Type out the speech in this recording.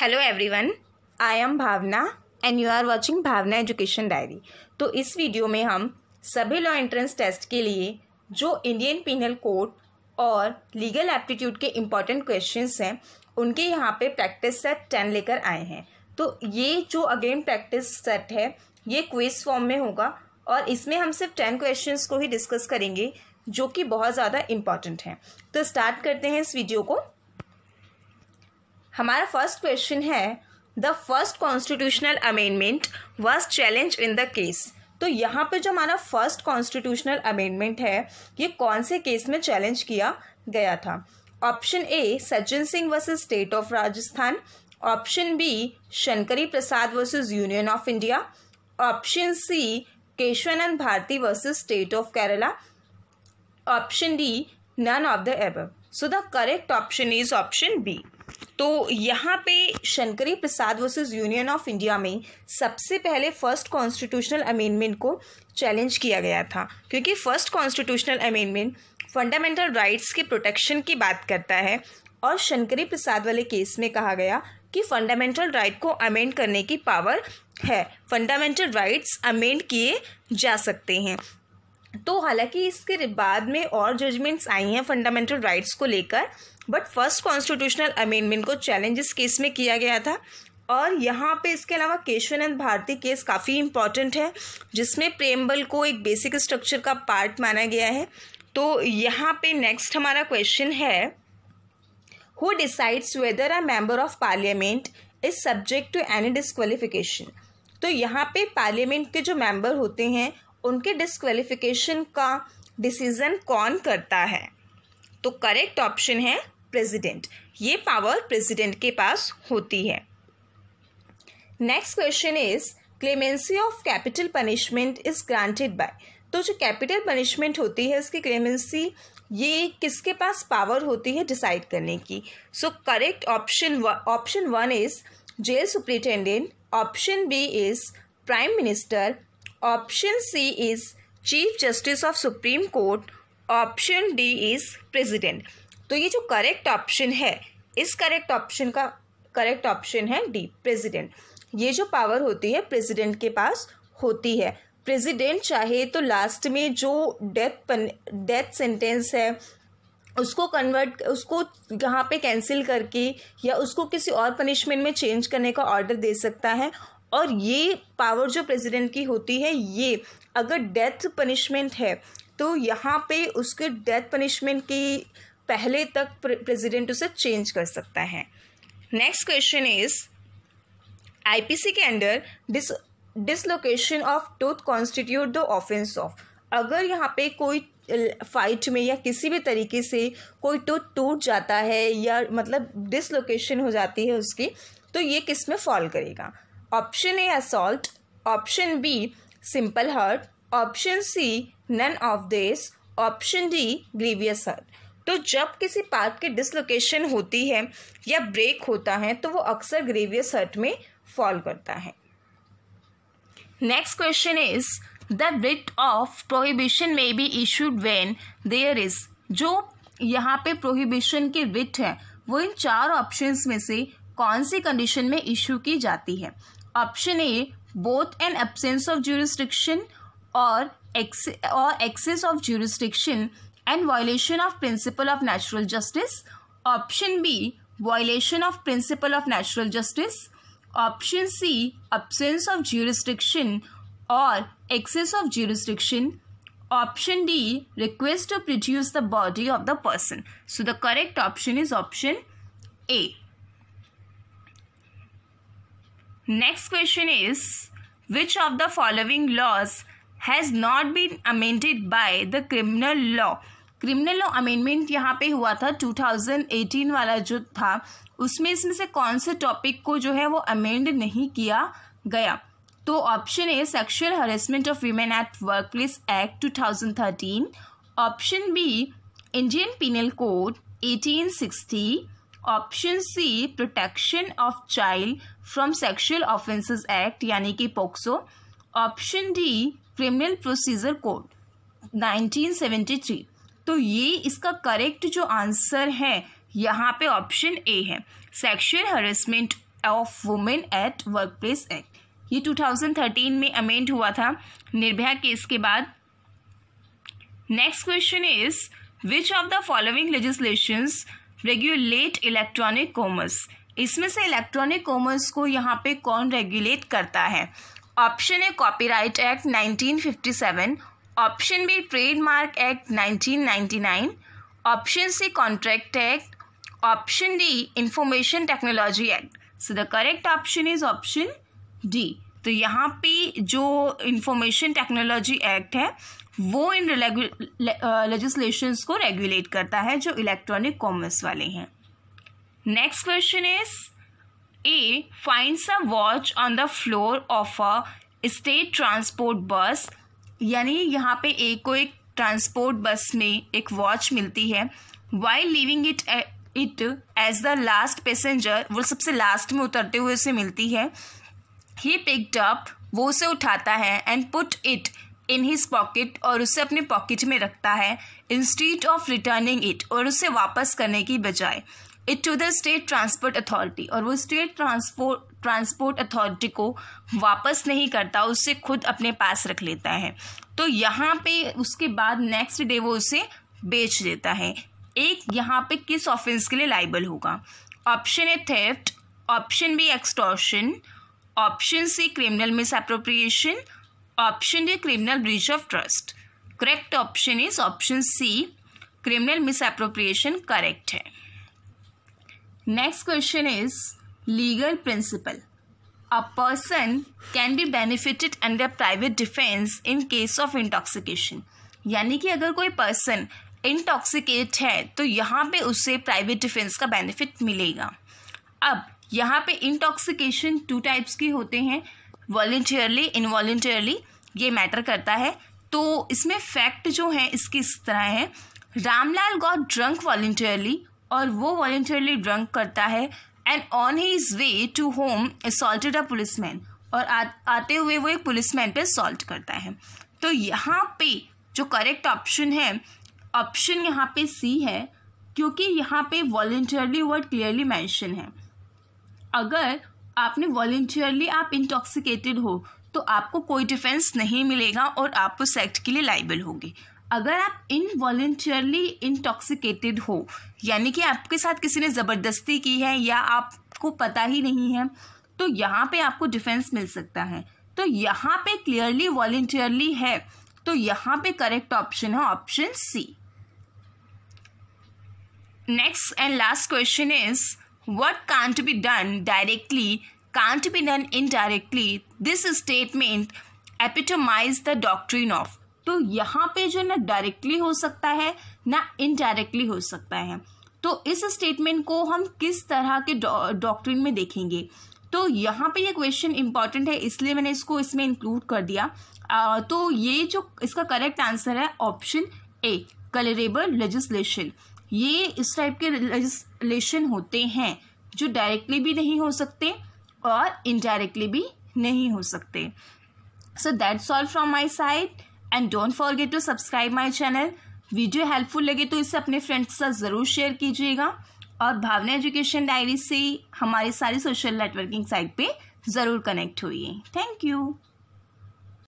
Hello everyone I am Bhavna and you are watching Bhavna education diary तो इस video में हम सभी लॉ एंट्रेंस टेस्ट के लिए जो इंडियन पिनल कोड और लीगल एप्टीट्यूड के इम्पॉर्टेंट क्वेश्चंस हैं उनके यहाँ पे प्रैक्टिस सेट टेन लेकर आए हैं तो ये जो अगेन प्रैक्टिस सेट है ये क्विज फॉर्म में होगा और इसमें हम सिर्फ टेन क्वेश्चंस को ही डिस्कस करेंगे जो कि बहुत ज़्यादा इम्पॉर्टेंट हैं तो स्टार्ट करते हैं इस वीडियो को हमारा फर्स्ट क्वेश्चन है the first constitutional amendment was challenge in the case तो यहाँ पे जो हमारा फर्स्ट कॉन्स्टिट्यूशनल अमेंडमेंट है ये कौन से केस में चैलेंज किया गया था option A Sajjan Singh versus state of Rajasthan option B Shankari Prasad versus union of India option C Kesavananda Bharati versus state of Kerala option D none of the above so the correct option is option B तो यहाँ पे Shankari Prasad versus union of India में सबसे पहले first constitutional amendment को challenge किया गया था क्योंकि first constitutional amendment fundamental rights के प्रोटेक्शन की बात करता है और शंकरी प्रसाद वाले केस में कहा गया कि फंडामेंटल राइट को अमेंड करने की पावर है फंडामेंटल राइट्स अमेंड किए जा सकते हैं तो हालांकि इसके बाद में और जजमेंट्स आई हैं फंडामेंटल राइट्स को लेकर बट फर्स्ट कॉन्स्टिट्यूशनल अमेंडमेंट को चैलेंज इस केस में किया गया था और यहाँ पे इसके अलावा केशवानंद भारती केस काफ़ी इम्पॉर्टेंट है जिसमें प्रेमबल को एक बेसिक स्ट्रक्चर का पार्ट माना गया है तो यहाँ पे नेक्स्ट हमारा क्वेश्चन है who decides whether a member of parliament is subject to any disqualification तो यहाँ पे पार्लियामेंट के जो मेंबर होते हैं उनके डिस्क्वालिफिकेशन का डिसीजन कौन करता है तो करेक्ट ऑप्शन है प्रेसिडेंट ये पावर प्रेसिडेंट के पास होती है next question is clemency of capital punishment is granted by तो जो कैपिटल पनिशमेंट होती है इसकी क्लेमेंसी ये किसके पास पावर होती है डिसाइड करने की so correct option option one is jail superintendent option B is prime minister option C is chief justice of supreme court option D is president तो ये जो करेक्ट ऑप्शन है इस करेक्ट ऑप्शन का करेक्ट ऑप्शन है D president ये जो power होती है प्रेसिडेंट के पास होती है प्रेसिडेंट चाहे तो लास्ट में जो डेथ डेथ सेंटेंस है उसको कन्वर्ट उसको यहाँ पे कैंसिल करके या उसको किसी और पनिशमेंट में चेंज करने का ऑर्डर दे सकता है और ये पावर जो प्रेसिडेंट की होती है ये अगर डेथ पनिशमेंट है तो यहाँ पे उसके डेथ पनिशमेंट की पहले तक प्रेसिडेंट उसे चेंज कर सकता है नेक्स्ट क्वेश्चन इज आईपीसी के under dis dislocation of tooth constitute the offence of अगर यहाँ पे कोई फाइट में या किसी भी तरीके से कोई टूथ तो टूट जाता है या मतलब डिसलोकेशन हो जाती है उसकी तो ये किस में फॉल करेगा option A assault option B simple hurt option C none of this option D grievous hurt तो जब किसी पार्ट की डिसलोकेशन होती है या ब्रेक होता है तो वो अक्सर ग्रेवियस हर्ट में फॉल करता है next question is the writ of prohibition may be issued when there is जो यहाँ पे प्रोहिबिशन की रिट है वो इन चार ऑप्शंस में से कौन सी कंडीशन में इशू की जाती है Option A both an absence of jurisdiction or, ex- or excess of jurisdiction and violation of principle of natural justice. Option B violation of principle of natural justice. Option C absence of jurisdiction or excess of jurisdiction. Option D request to produce the body of the person. So the correct option is option A. Next question is which of the following laws has not been amended by the criminal law criminal law amendment यहाँ पे हुआ था 2018 वाला जो था उसमें इसमें से कौन से टॉपिक को जो है वो अमेंड नहीं किया गया तो option A sexual harassment of women at work place act 2013 option B Indian penal code 1860 option C protection of child from sexual offences act यानी कि POCSO option D criminal procedure code 1973 तो ये इसका correct जो answer है यहाँ पे option A है sexual harassment of women at work place act ये 2013 में अमेंड हुआ था निर्भया केस के बाद next question is which of the following legislations regulate electronic commerce इसमें से इलेक्ट्रॉनिक कॉमर्स को यहाँ पे कौन रेगुलेट करता है ऑप्शन है copyright act 1957 option B trademark act 1999 option C contract act option D information technology act so the correct option is option D तो यहाँ पे जो इंफॉर्मेशन टेक्नोलॉजी एक्ट है वो इन लेजिस्लेशन uh, को रेगुलेट करता है जो इलेक्ट्रॉनिक कॉमर्स वाले हैं next question is A finds a watch on the floor of a state transport bus यानी यहाँ पे ए को एक ट्रांसपोर्ट बस में एक वॉच मिलती है while leaving it it as the last passenger वो सबसे लास्ट में उतरते हुए उसे मिलती है ही पिक्ड अप वो उसे उठाता है and put it in his pocket और उसे अपने पॉकेट में रखता है इंस्टीट ऑफ रिटर्निंग इट और उसे वापस करने की बजाय it to the state transport authority और वो स्टेट ट्रांसपोर्ट ट्रांसपोर्ट अथॉरिटी को वापस नहीं करता उसे खुद अपने पास रख लेता है तो यहाँ पे उसके बाद नेक्स्ट डे वो उसे बेच देता है एक यहाँ पे किस ऑफेंस के लिए लाइबल होगा option A theft option B extortion option C criminal misappropriation option D criminal breach of trust correct option is option C criminal misappropriation correct है next question is legal principle a person can be benefited under private defence in case of intoxication यानी कि अगर कोई person intoxicate है तो यहाँ पे उसे प्राइवेट डिफेंस का बेनिफिट मिलेगा अब यहाँ पे इंटॉक्सिकेशन टू टाइप्स के होते हैं वॉल्टियरली इनवॉल्टियरली ये मैटर करता है तो इसमें फैक्ट जो है इसकी इस तरह है रामलाल गॉड ड्रंक वॉल्टियरली और वो वॉल्टियरली ड्रंक करता है and on he is way to home assaulted a policeman और आ, आते हुए वो एक पुलिसमैन पे सॉल्ट करता है तो यहाँ पे जो करेक्ट ऑप्शन है ऑप्शन यहाँ पे सी है क्योंकि यहाँ पे वॉल्टियरली वर्ड क्लियरली मैंशन है अगर आपने वॉल्टियरली आप इंटॉक्सिकेटेड हो तो आपको कोई डिफेंस नहीं मिलेगा और आप उस एक्ट के लिए लाइबल होगी अगर आप इन वॉल्टियरली इंटॉक्सिकेटेड हो यानी कि आपके साथ किसी ने ज़बरदस्ती की है या आपको पता ही नहीं है तो यहाँ पे आपको डिफेंस मिल सकता है तो यहाँ पे क्लियरली वॉल्टियरली है तो यहाँ पे करेक्ट ऑप्शन है option C next and last question is What can't be done directly can't be done indirectly. This statement epitomizes the doctrine of तो यहाँ पे जो ना डायरेक्टली हो सकता है ना इनडायरेक्टली हो सकता है तो इस स्टेटमेंट को हम किस तरह के डॉक्ट्रिन में देखेंगे तो यहाँ पे ये क्वेश्चन इंपॉर्टेंट है इसलिए मैंने इसको इसमें इंक्लूड कर दिया आ, तो ये जो इसका करेक्ट आंसर है ऑप्शन ए कलरेबल लेजिस्लेशन ये इस टाइप के रिलेशन होते हैं जो डायरेक्टली भी नहीं हो सकते और इनडायरेक्टली भी नहीं हो सकते so that's all from my side and don't forget to subscribe my channel video helpful लगे तो इसे अपने फ्रेंड्स के साथ ज़रूर शेयर कीजिएगा और भावना एजुकेशन डायरी से हमारे सारी सोशल नेटवर्किंग साइट पे ज़रूर कनेक्ट होइए थैंक यू